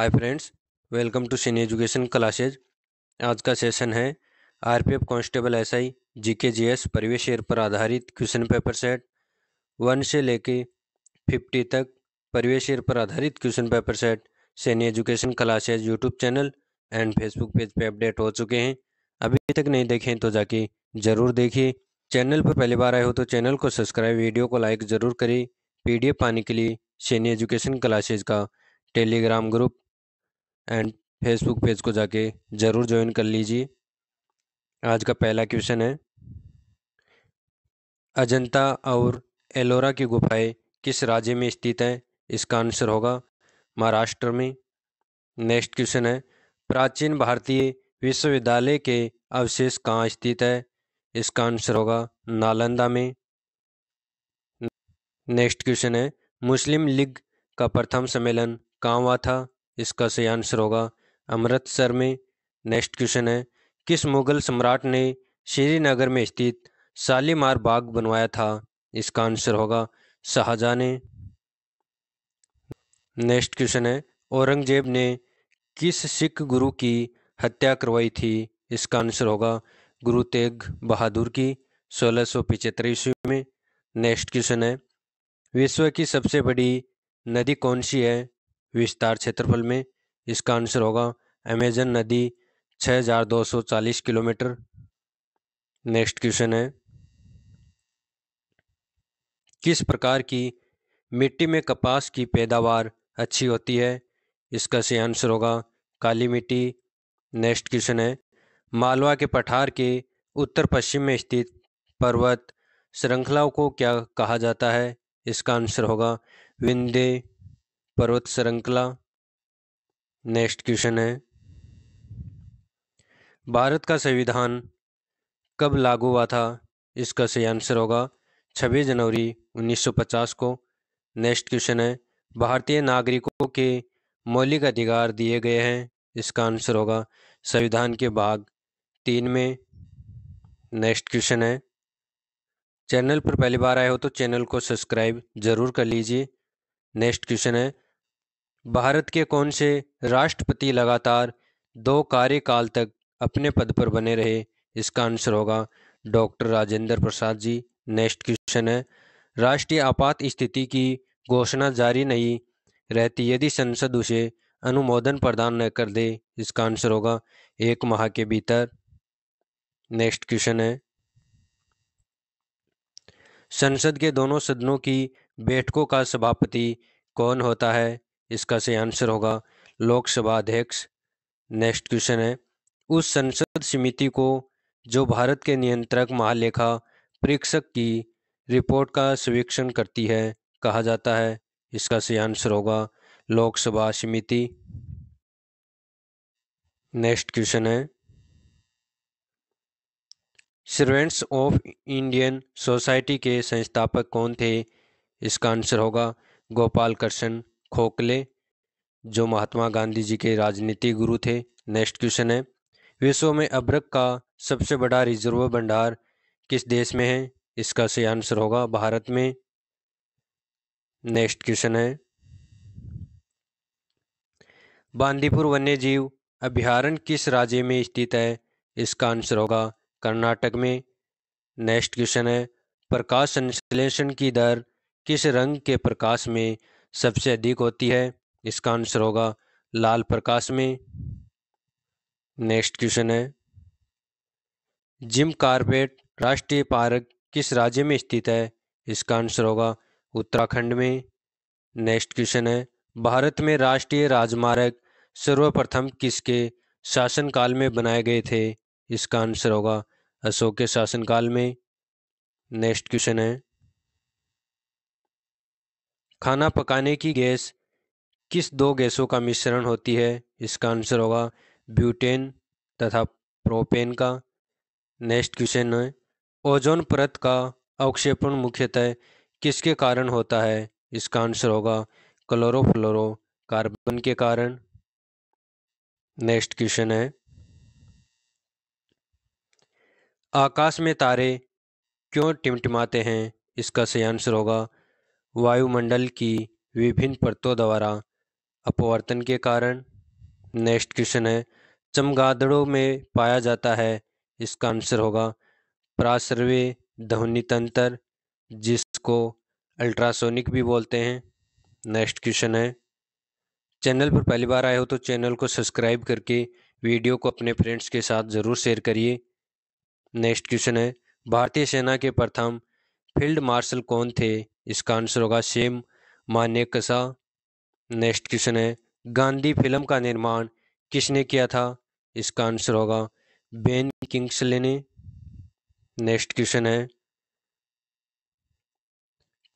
Hi friends welcome to seen education classes आज का session है आरपीएफ कांस्टेबल एसआई जीएस परिवेश एयर पर आधारित क्वेश्चन पेपर सेट वन से लेके फिफ्टी तक परिवेश एयर पर आधारित question paper set Saini education classes YouTube channel and Facebook page पे अपडेट हो चुके हैं अभी तक नहीं देखें तो जाके ज़रूर देखिए चैनल पर पहली बार आए हो तो चैनल को सब्सक्राइब वीडियो को लाइक ज़रूर करें पी पाने के लिए सेनी एजुकेशन क्लासेज का Telegram group and Facebook page को जाके ज़रूर ज्वाइन कर लीजिए आज का पहला क्वेश्चन है अजंता और एलोरा की गुफाएं किस राज्य में स्थित हैं इसका आंसर होगा महाराष्ट्र में नेक्स्ट क्वेश्चन है प्राचीन भारतीय विश्वविद्यालय के अवशेष कहाँ स्थित है इसका आंसर होगा नालंदा में नेक्स्ट क्वेश्चन है मुस्लिम लीग का प्रथम सम्मेलन कहाँ हुआ था इसका सही आंसर होगा अमृतसर में नेक्स्ट क्वेश्चन है किस मुगल सम्राट ने श्रीनगर में स्थित शालीमार बाग बनवाया था इसका आंसर होगा शाहजहाँ ने नेक्स्ट क्वेश्चन है औरंगजेब ने किस सिख गुरु की हत्या करवाई थी इसका आंसर होगा गुरु तेग बहादुर की सोलह सौ पिचहत्तर ईस्वी में नेक्स्ट क्वेश्चन है विश्व की सबसे बड़ी नदी कौन सी है विस्तार क्षेत्रफल में इसका आंसर होगा अमेजन नदी 6240 किलोमीटर नेक्स्ट क्वेश्चन है किस प्रकार की मिट्टी में कपास की पैदावार अच्छी होती है इसका से आंसर होगा काली मिट्टी नेक्स्ट क्वेश्चन है मालवा के पठार के उत्तर पश्चिम में स्थित पर्वत श्रृंखलाओं को क्या कहा जाता है इसका आंसर होगा विंदे पर्वत श्रृंखला नेक्स्ट क्वेश्चन है भारत का संविधान कब लागू हुआ था इसका सही आंसर होगा 26 जनवरी 1950 को नेक्स्ट क्वेश्चन है भारतीय नागरिकों के मौलिक अधिकार दिए गए हैं इसका आंसर होगा संविधान के भाग तीन में नेक्स्ट क्वेश्चन है चैनल पर पहली बार आए हो तो चैनल को सब्सक्राइब जरूर कर लीजिए नेक्स्ट क्वेश्चन है भारत के कौन से राष्ट्रपति लगातार दो कार्यकाल तक अपने पद पर बने रहे इसका आंसर होगा doctor Rajendra Prasad ji next question है राष्ट्रीय आपात स्थिति की घोषणा जारी नहीं रहती यदि संसद उसे अनुमोदन प्रदान न कर दे इसका आंसर होगा एक माह के भीतर नेक्स्ट क्वेश्चन है संसद के दोनों सदनों की बैठकों का सभापति कौन होता है इसका सही आंसर होगा लोकसभा अध्यक्ष नेक्स्ट क्वेश्चन है उस संसद समिति को जो भारत के नियंत्रक महालेखा परीक्षक की रिपोर्ट का सर्वेक्षण करती है कहा जाता है इसका सही आंसर होगा लोकसभा समिति नेक्स्ट क्वेश्चन है सर्वेंट्स ऑफ इंडियन सोसाइटी के संस्थापक कौन थे इसका आंसर होगा गोपाल कृष्ण खोखले जो महात्मा गांधी जी के राजनीति गुरु थे नेक्स्ट क्वेश्चन है विश्व में अब्रक का सबसे बड़ा रिजर्व भंडार किस देश में है इसका सही आंसर होगा भारत में नेक्स्ट क्वेश्चन है बांदीपुर वन्य जीव अभ्यारण्य किस राज्य में स्थित है इसका आंसर होगा कर्नाटक में नेक्स्ट क्वेश्चन है प्रकाश संश्लेषण की दर किस रंग के प्रकाश में सबसे अधिक होती है इसका आंसर होगा लाल प्रकाश में नेक्स्ट क्वेश्चन है जिम कार्बेट राष्ट्रीय पार्क किस राज्य में स्थित है इसका आंसर होगा उत्तराखंड में नेक्स्ट क्वेश्चन है भारत में राष्ट्रीय राजमार्ग सर्वप्रथम किसके शासनकाल में बनाए गए थे इसका आंसर होगा अशोक के शासनकाल में नेक्स्ट क्वेश्चन है खाना पकाने की गैस किस दो गैसों का मिश्रण होती है इसका आंसर होगा ब्यूटेन तथा प्रोपेन का नेक्स्ट क्वेश्चन है ओजोन परत का अवक्षेपण मुख्यतः किसके कारण होता है इसका आंसर होगा क्लोरोफ्लोरो कार्बन के कारण नेक्स्ट क्वेश्चन है आकाश में तारे क्यों टिमटिमाते हैं इसका सही आंसर होगा वायुमंडल की विभिन्न परतों द्वारा अपवर्तन के कारण नेक्स्ट क्वेश्चन है चमगादड़ों में पाया जाता है इसका आंसर होगा प्रासर्वे ध्वनि तंत्र जिसको अल्ट्रासोनिक भी बोलते हैं नेक्स्ट क्वेश्चन है चैनल पर पहली बार आए हो तो चैनल को सब्सक्राइब करके वीडियो को अपने फ्रेंड्स के साथ ज़रूर शेयर करिए नेक्स्ट क्वेश्चन है भारतीय सेना के प्रथम फील्ड मार्शल कौन थे इसका आंसर होगा सेम मानेकसा नेक्स्ट क्वेश्चन है गांधी फिल्म का निर्माण किसने किया था इसका आंसर होगा बेन किंग्सले ने नेक्स्ट क्वेश्चन है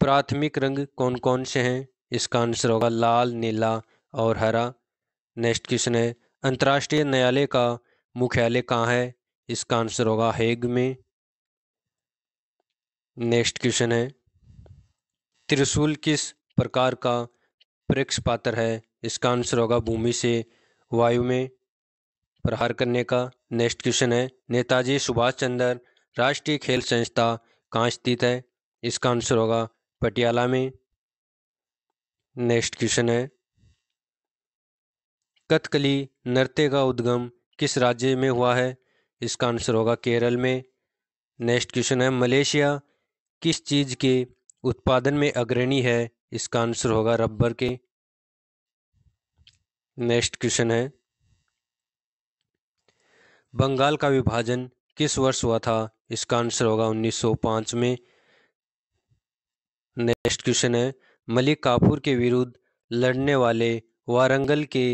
प्राथमिक रंग कौन कौन से हैं इसका आंसर होगा लाल नीला और हरा नेक्स्ट क्वेश्चन है अंतर्राष्ट्रीय न्यायालय का मुख्यालय कहाँ है इसका आंसर होगा हेग में नेक्स्ट क्वेश्चन है त्रिशूल किस प्रकार का प्रेक्ष पात्र है इसका आंसर होगा भूमि से वायु में प्रहार करने का नेक्स्ट क्वेश्चन है नेताजी सुभाष चंद्र राष्ट्रीय खेल संस्था कहाँ स्थित है इसका आंसर होगा पटियाला में नेक्स्ट क्वेश्चन है कथकली नृत्य का उद्गम किस राज्य में हुआ है इसका आंसर होगा केरल में नेक्स्ट क्वेश्चन है मलेशिया किस चीज़ के उत्पादन में अग्रणी है इसका आंसर होगा रबर के नेक्स्ट क्वेश्चन है बंगाल का विभाजन किस वर्ष हुआ था इसका आंसर होगा 1905 में नेक्स्ट क्वेश्चन है मलिक काफूर के विरुद्ध लड़ने वाले वारंगल के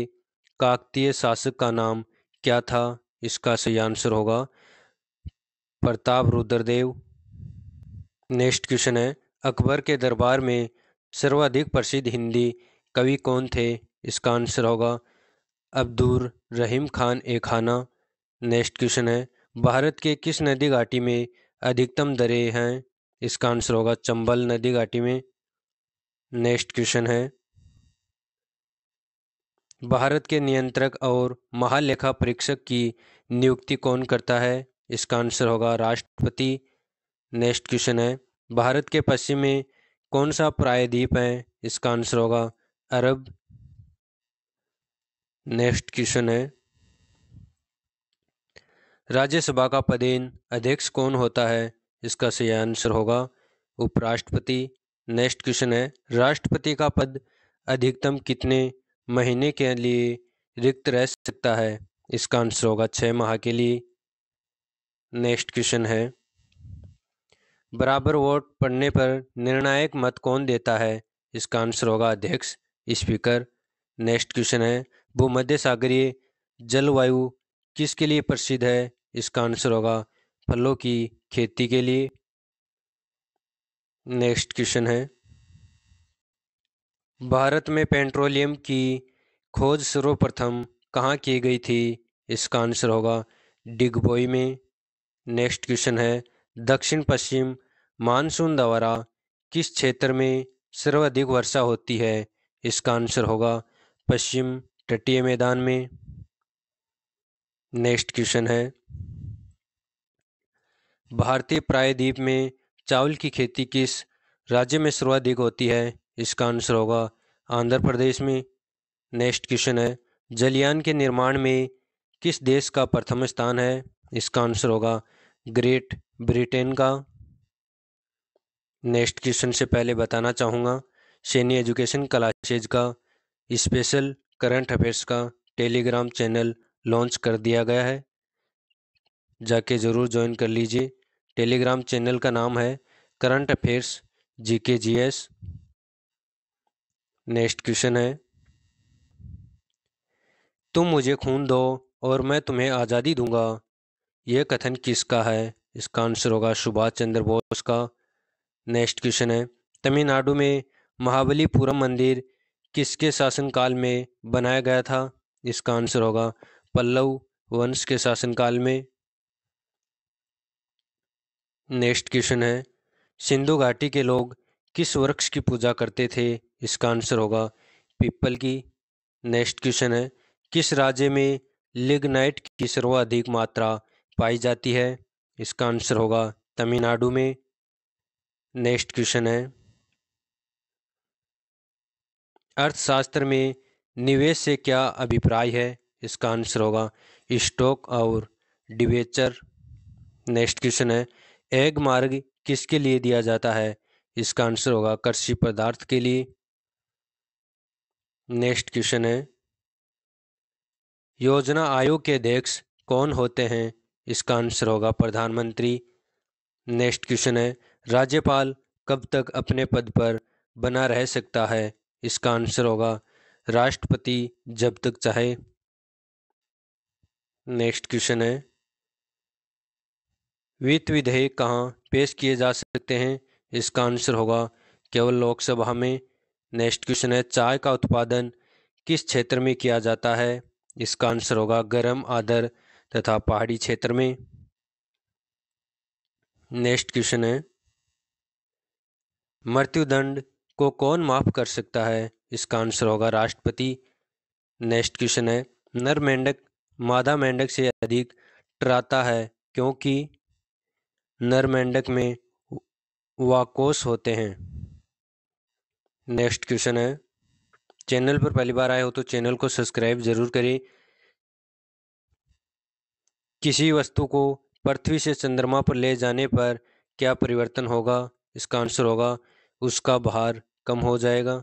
काकतीय शासक का नाम क्या था इसका सही आंसर होगा प्रताप रुद्रदेव नेक्स्ट क्वेश्चन है अकबर के दरबार में सर्वाधिक प्रसिद्ध हिंदी कवि कौन थे इसका आंसर होगा अब्दुर रहीम खान ए खाना नेक्स्ट क्वेश्चन है भारत के किस नदी घाटी में अधिकतम दरें हैं इसका आंसर होगा चंबल नदी घाटी में नेक्स्ट क्वेश्चन है भारत के नियंत्रक और महालेखा परीक्षक की नियुक्ति कौन करता है इसका आंसर होगा राष्ट्रपति नेक्स्ट क्वेश्चन है भारत के पश्चिम में कौन सा प्रायद्वीप है इसका आंसर होगा अरब नेक्स्ट क्वेश्चन है राज्यसभा का पदेन अध्यक्ष कौन होता है इसका सही आंसर होगा उपराष्ट्रपति नेक्स्ट क्वेश्चन है राष्ट्रपति का पद अधिकतम कितने महीने के लिए रिक्त रह सकता है इसका आंसर होगा छः माह के लिए नेक्स्ट क्वेश्चन है बराबर वोट पड़ने पर निर्णायक मत कौन देता है इसका आंसर होगा अध्यक्ष स्पीकर नेक्स्ट क्वेश्चन है भूमध्य सागरीय जलवायु किसके लिए प्रसिद्ध है इसका आंसर होगा फलों की खेती के लिए नेक्स्ट क्वेश्चन है भारत में पेट्रोलियम की खोज सर्वप्रथम कहाँ की गई थी इसका आंसर होगा डिगबोई में नेक्स्ट क्वेश्चन है दक्षिण पश्चिम मानसून द्वारा किस क्षेत्र में सर्वाधिक वर्षा होती है इसका आंसर होगा पश्चिम तटीय मैदान में नेक्स्ट क्वेश्चन है भारतीय प्रायद्वीप में चावल की खेती किस राज्य में सर्वाधिक होती है इसका आंसर होगा आंध्र प्रदेश में नेक्स्ट क्वेश्चन है जलियान के निर्माण में किस देश का प्रथम स्थान है इसका आंसर होगा ग्रेट ब्रिटेन का नेक्स्ट क्वेश्चन से पहले बताना चाहूँगा सैनी एजुकेशन क्लासेज का स्पेशल करंट अफेयर्स का टेलीग्राम चैनल लॉन्च कर दिया गया है जाके ज़रूर ज्वाइन कर लीजिए टेलीग्राम चैनल का नाम है करंट अफेयर्स जी के जी एस नेक्स्ट क्वेश्चन है तुम मुझे खून दो और मैं तुम्हें आज़ादी दूंगा यह कथन किसका है इसका आंसर होगा सुभाष चंद्र बोस का नेक्स्ट क्वेश्चन है तमिलनाडु में महाबलीपुरम मंदिर किसके शासनकाल में बनाया गया था इसका आंसर होगा पल्लव वंश के शासनकाल में नेक्स्ट क्वेश्चन है सिंधु घाटी के लोग किस वृक्ष की पूजा करते थे इसका आंसर होगा पीपल की नेक्स्ट क्वेश्चन है किस राज्य में लिग्नाइट की सर्वाधिक मात्रा पाई जाती है इसका आंसर होगा तमिलनाडु में नेक्स्ट क्वेश्चन है अर्थशास्त्र में निवेश से क्या अभिप्राय है इसका आंसर होगा स्टॉक और डिवेचर नेक्स्ट क्वेश्चन है एग मार्ग किसके लिए दिया जाता है इसका आंसर होगा कृषि पदार्थ के लिए नेक्स्ट क्वेश्चन है योजना आयोग के अध्यक्ष कौन होते हैं इसका आंसर होगा प्रधानमंत्री नेक्स्ट क्वेश्चन है राज्यपाल कब तक अपने पद पर बना रह सकता है इसका आंसर होगा राष्ट्रपति जब तक चाहे नेक्स्ट क्वेश्चन है वित्त विधेयक कहाँ पेश किए जा सकते हैं इसका आंसर होगा केवल लोकसभा में नेक्स्ट क्वेश्चन है चाय का उत्पादन किस क्षेत्र में किया जाता है इसका आंसर होगा गर्म आदर तथा पहाड़ी क्षेत्र में नेक्स्ट क्वेश्चन है मृत्युदंड को कौन माफ कर सकता है इसका आंसर होगा राष्ट्रपति नेक्स्ट क्वेश्चन है नर मेंढक मादा मेंढक से अधिक टराता है क्योंकि नर मेंढक में वाकोस होते हैं नेक्स्ट क्वेश्चन है चैनल पर पहली बार आए हो तो चैनल को सब्सक्राइब जरूर करें किसी वस्तु को पृथ्वी से चंद्रमा पर ले जाने पर क्या परिवर्तन होगा इसका आंसर होगा उसका भार कम हो जाएगा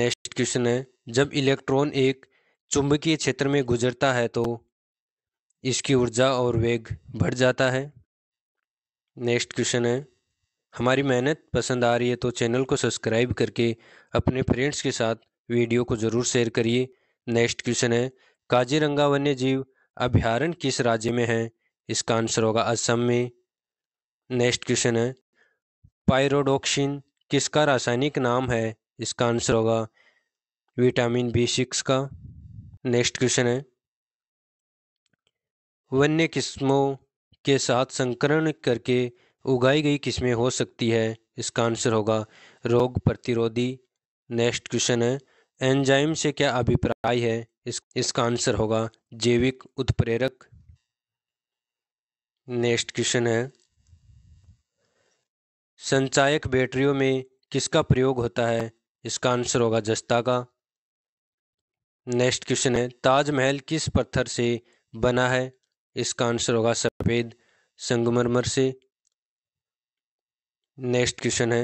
नेक्स्ट क्वेश्चन है जब इलेक्ट्रॉन एक चुंबकीय क्षेत्र में गुजरता है तो इसकी ऊर्जा और वेग बढ़ जाता है नेक्स्ट क्वेश्चन है हमारी मेहनत पसंद आ रही है तो चैनल को सब्सक्राइब करके अपने फ्रेंड्स के साथ वीडियो को ज़रूर शेयर करिए नेक्स्ट क्वेश्चन है काजीरंगा वन्य जीव अभ्यारण्य किस राज्य में है इसका आंसर होगा असम में नेक्स्ट क्वेश्चन है पायरोडोक्सिन किसका रासायनिक नाम है इसका आंसर होगा विटामिन बी सिक्स का नेक्स्ट क्वेश्चन है वन्य किस्मों के साथ संकरण करके उगाई गई किस्में हो सकती है इसका आंसर होगा रोग प्रतिरोधी नेक्स्ट क्वेश्चन है एंजाइम से क्या अभिप्राय है इस इसका आंसर होगा जैविक उत्प्रेरक नेक्स्ट क्वेश्चन है संचायक बैटरियों में किसका प्रयोग होता है इसका आंसर होगा जस्ता का नेक्स्ट क्वेश्चन है ताजमहल किस पत्थर से बना है इसका आंसर होगा सफ़ेद संगमरमर से नेक्स्ट क्वेश्चन है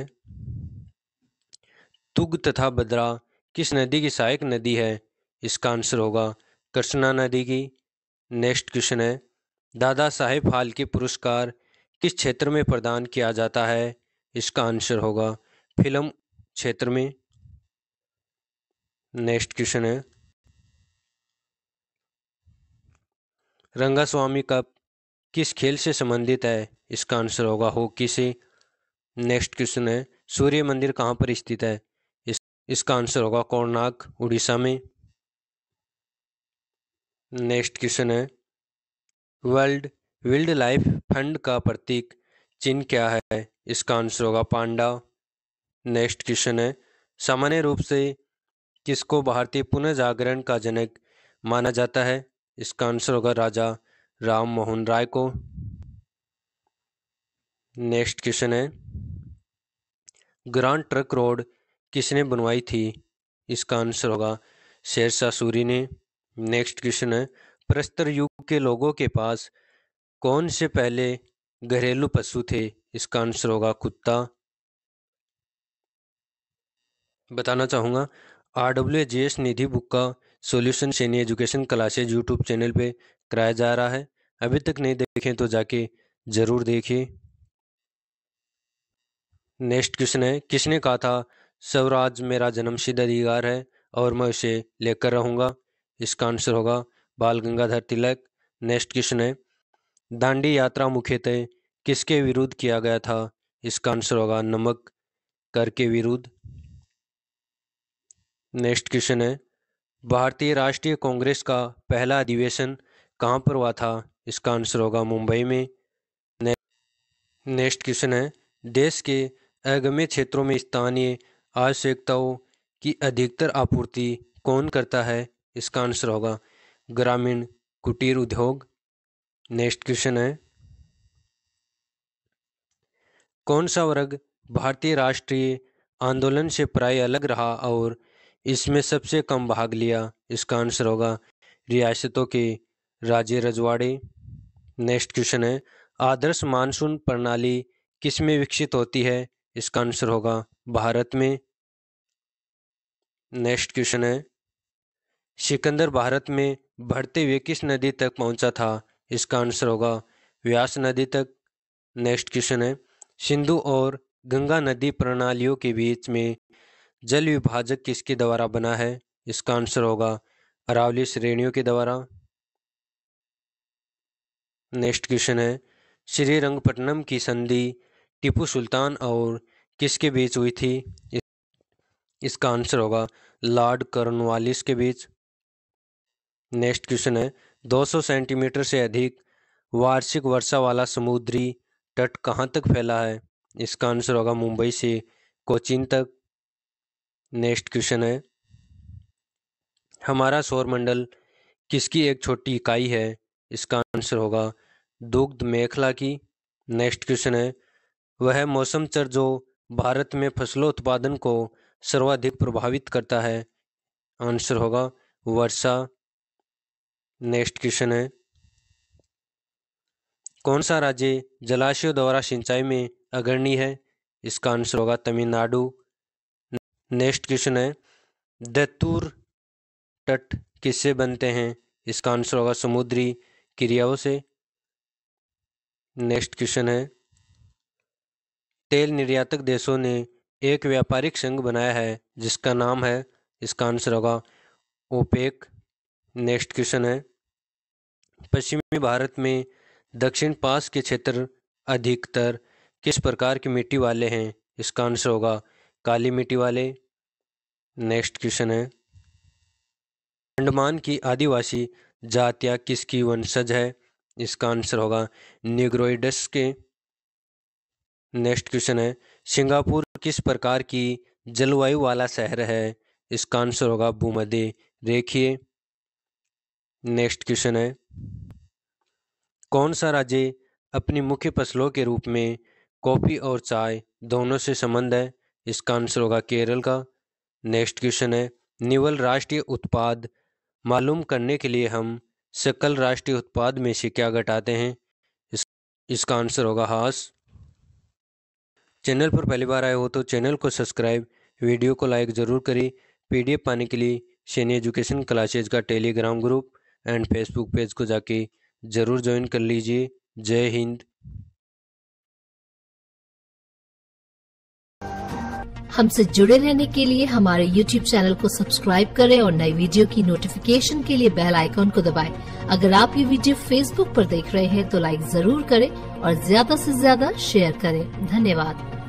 तुग तथा बद्रा किस नदी की सहायक नदी है इसका आंसर होगा कृष्णा नदी की नेक्स्ट क्वेश्चन है दादा साहेब के पुरस्कार किस क्षेत्र में प्रदान किया जाता है इसका आंसर होगा फिल्म क्षेत्र में नेक्स्ट क्वेश्चन है रंगा स्वामी कप किस खेल से संबंधित है इसका आंसर होगा हॉकी से नेक्स्ट क्वेश्चन है सूर्य मंदिर कहाँ पर स्थित है इस इसका आंसर होगा कोणार्क उड़ीसा में नेक्स्ट क्वेश्चन है वर्ल्ड विल्ड लाइफ फंड का प्रतीक चिन्ह क्या है इसका आंसर होगा पांडा नेक्स्ट क्वेश्चन है सामान्य रूप से किसको भारतीय पुनर्जागरण का जनक माना जाता है इसका आंसर होगा राजा राम मोहन राय को नेक्स्ट क्वेश्चन है ग्रांड ट्रक रोड किसने बनवाई थी इसका आंसर होगा शेरशाह सूरी ने नेक्स्ट क्वेश्चन है प्रस्तर युग के लोगों के पास कौन से पहले घरेलू पशु थे इसका आंसर होगा कुत्ता बताना चाहूँगा R W G S Nidhi book का solution Saini education classes YouTube channel पे कराया जा रहा है अभी तक नहीं देखें तो जाके ज़रूर देखिए नेक्स्ट क्वेश्चन है किसने कहा था स्वराज मेरा जन्मसिद्ध अधिकार है और मैं उसे लेकर रहूँगा इसका आंसर होगा बाल गंगाधर तिलक नेक्स्ट क्वेश्चन है दांडी यात्रा मुख्यतः किसके विरुद्ध किया गया था इसका आंसर होगा नमक कर के विरुद्ध नेक्स्ट क्वेश्चन है भारतीय राष्ट्रीय कांग्रेस का पहला अधिवेशन कहाँ पर हुआ था इसका आंसर होगा मुंबई में नेक्स्ट क्वेश्चन है देश के अगम्य क्षेत्रों में स्थानीय आवश्यकताओं की अधिकतर आपूर्ति कौन करता है इसका आंसर होगा ग्रामीण कुटीर उद्योग नेक्स्ट क्वेश्चन है कौन सा वर्ग भारतीय राष्ट्रीय आंदोलन से प्राय अलग रहा और इसमें सबसे कम भाग लिया इसका आंसर होगा रियासतों के राजे रजवाड़े नेक्स्ट क्वेश्चन है आदर्श मानसून प्रणाली किस में विकसित होती है इसका आंसर होगा भारत में नेक्स्ट क्वेश्चन है सिकंदर भारत में बढ़ते हुए किस नदी तक पहुंचा था इसका आंसर होगा व्यास नदी तक नेक्स्ट क्वेश्चन है सिंधु और गंगा नदी प्रणालियों के बीच में जल विभाजक किसके द्वारा बना है इसका आंसर होगा अरावली श्रेणियों के द्वारा नेक्स्ट क्वेश्चन है श्रीरंगपट्टनम की संधि टीपू सुल्तान और किसके बीच हुई थी इसका आंसर होगा लॉर्ड कर्नवालिस के बीच नेक्स्ट क्वेश्चन है 200 सेंटीमीटर से अधिक वार्षिक वर्षा वाला समुद्री तट कहाँ तक फैला है इसका आंसर होगा मुंबई से कोचिन तक नेक्स्ट क्वेश्चन है हमारा सौरमंडल किसकी एक छोटी इकाई है इसका आंसर होगा दुग्ध मेखला की नेक्स्ट क्वेश्चन है वह मौसम चर जो भारत में फसलों उत्पादन को सर्वाधिक प्रभावित करता है आंसर होगा वर्षा नेक्स्ट क्वेश्चन है कौन सा राज्य जलाशयों द्वारा सिंचाई में अग्रणी है इसका आंसर होगा तमिलनाडु नेक्स्ट क्वेश्चन है दत्तूर तट किससे बनते हैं इसका आंसर होगा समुद्री क्रियाओं से नेक्स्ट क्वेश्चन है तेल निर्यातक देशों ने एक व्यापारिक संघ बनाया है जिसका नाम है इसका आंसर होगा ओपेक नेक्स्ट क्वेश्चन है पश्चिमी भारत में दक्षिण पास के क्षेत्र अधिकतर किस प्रकार की मिट्टी वाले हैं इसका आंसर होगा काली मिट्टी वाले नेक्स्ट क्वेश्चन है अंडमान की आदिवासी जातियाँ किसकी वंशज है इसका आंसर होगा निग्रोइडस के नेक्स्ट क्वेश्चन है सिंगापुर किस प्रकार की जलवायु वाला शहर है इसका आंसर होगा भूमध्य रेखीय नेक्स्ट क्वेश्चन है कौन सा राज्य अपनी मुख्य फसलों के रूप में कॉफ़ी और चाय दोनों से संबंध है इसका आंसर होगा केरल का नेक्स्ट क्वेश्चन है निवल राष्ट्रीय उत्पाद मालूम करने के लिए हम सकल राष्ट्रीय उत्पाद में से क्या घटाते हैं इस, इसका आंसर होगा हास चैनल पर पहली बार आए हो तो चैनल को सब्सक्राइब वीडियो को लाइक ज़रूर करें पीडीएफ पाने के लिए सैनी एजुकेशन क्लासेज का Telegram group and Facebook page को जाके ज़रूर ज्वाइन कर लीजिए जय हिंद हमसे जुड़े रहने के लिए हमारे YouTube चैनल को सब्सक्राइब करें और नई वीडियो की नोटिफिकेशन के लिए बेल आइकॉन को दबाएं। अगर आप ये वीडियो Facebook पर देख रहे हैं तो लाइक जरूर करें और ज्यादा से ज्यादा शेयर करें धन्यवाद